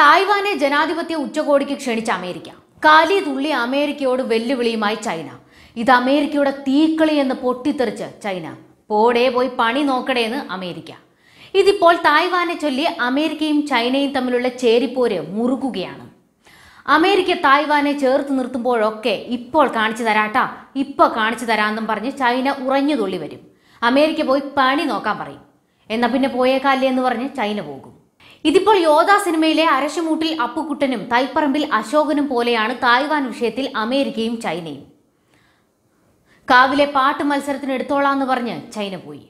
തായ്വാനെ ജനാധിപത്യ ഉച്ചകോടിക്ക് ക്ഷണിച്ച അമേരിക്ക കാലി തുള്ളി അമേരിക്കയോട് വെല്ലുവിളിയുമായി ചൈന ഇത് അമേരിക്കയുടെ തീക്കളി എന്ന് പൊട്ടിത്തെറിച്ച് ചൈന പോടെ പോയി പണി നോക്കടേന്ന് അമേരിക്ക ഇതിപ്പോൾ തായ്വാനെ ചൊല്ലി അമേരിക്കയും ചൈനയും തമ്മിലുള്ള ചേരിപ്പോര് മുറുകുകയാണ് അമേരിക്ക തായ്വാനെ ചേർത്ത് നിർത്തുമ്പോഴൊക്കെ ഇപ്പോൾ കാണിച്ചു തരാട്ടാ ഇപ്പോൾ കാണിച്ചു തരാമെന്നും പറഞ്ഞ് ചൈന ഉറഞ്ഞു തുള്ളി വരും അമേരിക്ക പോയി പണി നോക്കാൻ പറയും എന്നാൽ പിന്നെ പോയേക്കാല്ലേ എന്ന് പറഞ്ഞ് ചൈന പോകും ഇതിപ്പോൾ യോധ സിനിമയിലെ അരശുമൂട്ടിൽ അപ്പുക്കുട്ടനും തൈപ്പറമ്പിൽ അശോകനും പോലെയാണ് തായ്വാൻ വിഷയത്തിൽ അമേരിക്കയും ചൈനയും കാവിലെ പാട്ട് മത്സരത്തിന് എന്ന് പറഞ്ഞ് ചൈന പോയി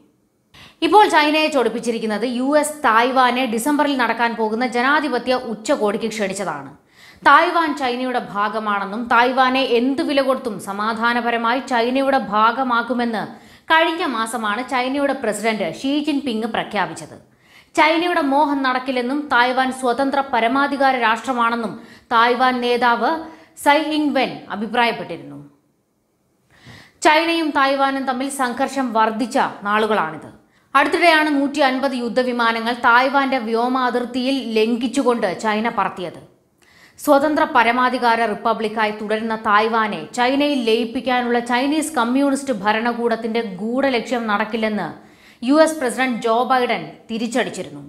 ഇപ്പോൾ ചൈനയെ ചൊടിപ്പിച്ചിരിക്കുന്നത് യു എസ് തായ്വാനെ ഡിസംബറിൽ നടക്കാൻ പോകുന്ന ജനാധിപത്യ ഉച്ചകോടിക്ക് ക്ഷണിച്ചതാണ് തായ്വാൻ ചൈനയുടെ ഭാഗമാണെന്നും തായ്വാനെ എന്തു വില കൊടുത്തും സമാധാനപരമായി ചൈനയുടെ ഭാഗമാക്കുമെന്ന് കഴിഞ്ഞ മാസമാണ് ചൈനയുടെ പ്രസിഡന്റ് ഷീ ജിൻപിങ് പ്രഖ്യാപിച്ചത് ചൈനയുടെ മോഹം നടക്കില്ലെന്നും തായ്വാൻ സ്വതന്ത്ര പരമാധികാര രാഷ്ട്രമാണെന്നും തായ്വാൻ നേതാവ് സൈ ഇങ് വെൻ അഭിപ്രായപ്പെട്ടിരുന്നു ചൈനയും തായ്വാനും തമ്മിൽ സംഘർഷം വർദ്ധിച്ച നാളുകളാണിത് അടുത്തിടെയാണ് നൂറ്റി അൻപത് യുദ്ധവിമാനങ്ങൾ തായ്വാന്റെ വ്യോമാതിർത്തിയിൽ ലംഘിച്ചുകൊണ്ട് ചൈന പറത്തിയത് സ്വതന്ത്ര പരമാധികാര റിപ്പബ്ലിക്കായി തുടരുന്ന തായ്വാനെ ചൈനയിൽ ലയിപ്പിക്കാനുള്ള ചൈനീസ് കമ്മ്യൂണിസ്റ്റ് ഭരണകൂടത്തിന്റെ ഗൂഢലക്ഷ്യം നടക്കില്ലെന്ന് U S president Joe Biden തിരിച്ചടിച്ചിരുന്നു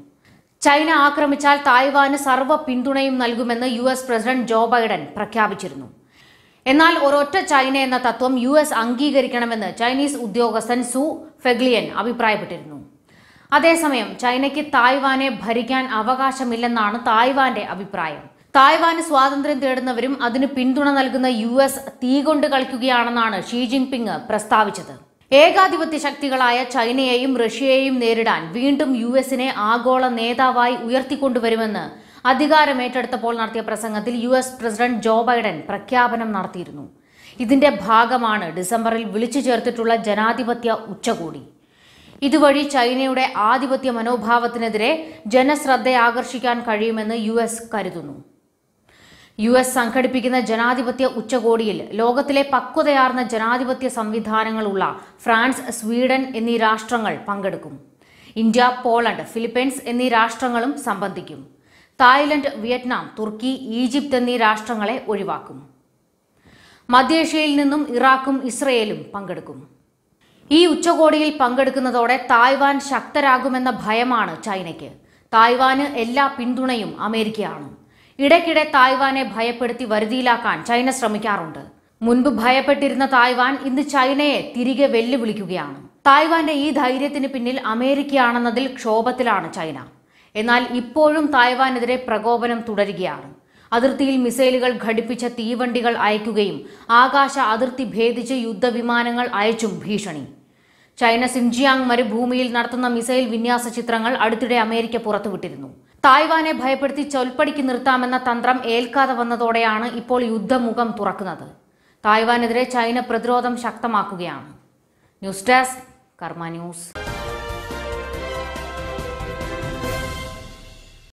ചൈന ആക്രമിച്ചാൽ തായ്വാന് സർവ്വ പിന്തുണയും നൽകുമെന്ന് U S president Joe Biden പ്രഖ്യാപിച്ചിരുന്നു എന്നാൽ ഒരൊറ്റ ചൈന എന്ന തത്വം യു എസ് അംഗീകരിക്കണമെന്ന് ചൈനീസ് ഉദ്യോഗസ്ഥൻ സു ഫെഗ്ലിയൻ അഭിപ്രായപ്പെട്ടിരുന്നു അതേസമയം ചൈനയ്ക്ക് തായ്വാനെ ഭരിക്കാൻ അവകാശമില്ലെന്നാണ് തായ്വാന്റെ അഭിപ്രായം തായ്വാന് സ്വാതന്ത്ര്യം തേടുന്നവരും അതിന് പിന്തുണ നൽകുന്ന യു എസ് തീകൊണ്ട് കളിക്കുകയാണെന്നാണ് ഷീ ജിൻപിങ് പ്രസ്താവിച്ചത് ഏകാധിപത്യ ശക്തികളായ ചൈനയെയും റഷ്യയെയും നേരിടാൻ വീണ്ടും യു എസിനെ ആഗോള നേതാവായി ഉയർത്തിക്കൊണ്ടുവരുമെന്ന് അധികാരമേറ്റെടുത്തപ്പോൾ നടത്തിയ പ്രസംഗത്തിൽ U S president Joe Biden പ്രഖ്യാപനം നടത്തിയിരുന്നു ഇതിന്റെ ഭാഗമാണ് ഡിസംബറിൽ വിളിച്ചു ചേർത്തിട്ടുള്ള ജനാധിപത്യ ഉച്ചകോടി ഇതുവഴി ചൈനയുടെ ആധിപത്യ മനോഭാവത്തിനെതിരെ ജനശ്രദ്ധയാകർഷിക്കാൻ കഴിയുമെന്ന് യു കരുതുന്നു യു എസ് സംഘടിപ്പിക്കുന്ന ജനാധിപത്യ ഉച്ചകോടിയിൽ ലോകത്തിലെ പക്വതയാർന്ന ജനാധിപത്യ സംവിധാനങ്ങളുള്ള ഫ്രാൻസ് സ്വീഡൻ എന്നീ രാഷ്ട്രങ്ങൾ പങ്കെടുക്കും ഇന്ത്യ പോളണ്ട് ഫിലിപ്പൈൻസ് എന്നീ രാഷ്ട്രങ്ങളും സംബന്ധിക്കും തായ്ലൻഡ് വിയറ്റ്നാം തുർക്കി ഈജിപ്ത് എന്നീ രാഷ്ട്രങ്ങളെ ഒഴിവാക്കും മധ്യേഷ്യയിൽ നിന്നും ഇറാഖും ഇസ്രയേലും പങ്കെടുക്കും ഈ ഉച്ചകോടിയിൽ പങ്കെടുക്കുന്നതോടെ തായ്വാൻ ശക്തരാകുമെന്ന ഭയമാണ് ചൈനയ്ക്ക് തായ്വാന് എല്ലാ പിന്തുണയും അമേരിക്കയാണ് ഇടയ്ക്കിടെ തായ്വാനെ ഭയപ്പെടുത്തി വരുതിയിലാക്കാൻ ചൈന ശ്രമിക്കാറുണ്ട് മുൻപ് ഭയപ്പെട്ടിരുന്ന തായ്വാൻ ഇന്ന് ചൈനയെ തിരികെ വെല്ലുവിളിക്കുകയാണ് തായ്വാന്റെ ഈ ധൈര്യത്തിന് പിന്നിൽ അമേരിക്കയാണെന്നതിൽ ക്ഷോഭത്തിലാണ് ചൈന എന്നാൽ ഇപ്പോഴും തായ്വാനെതിരെ പ്രകോപനം തുടരുകയാണ് അതിർത്തിയിൽ മിസൈലുകൾ ഘടിപ്പിച്ച തീവണ്ടികൾ അയക്കുകയും ആകാശ അതിർത്തി ഭേദിച്ച് യുദ്ധവിമാനങ്ങൾ അയച്ചും ഭീഷണി ചൈന സിൻജിയാങ് മരുഭൂമിയിൽ നടത്തുന്ന മിസൈൽ വിന്യാസ ചിത്രങ്ങൾ അടുത്തിടെ അമേരിക്ക പുറത്തുവിട്ടിരുന്നു തായ്വാനെ ഭയപ്പെടുത്തി ചൊൽപ്പടിക്ക് നിർത്താമെന്ന തന്ത്രം ഏൽക്കാതെ വന്നതോടെയാണ് ഇപ്പോൾ യുദ്ധമുഖം തുറക്കുന്നത് തായ്വാനെതിരെ ചൈന പ്രതിരോധം ശക്തമാക്കുകയാണ് ന്യൂസ് ഡെസ്ക് കർമ്മ ന്യൂസ്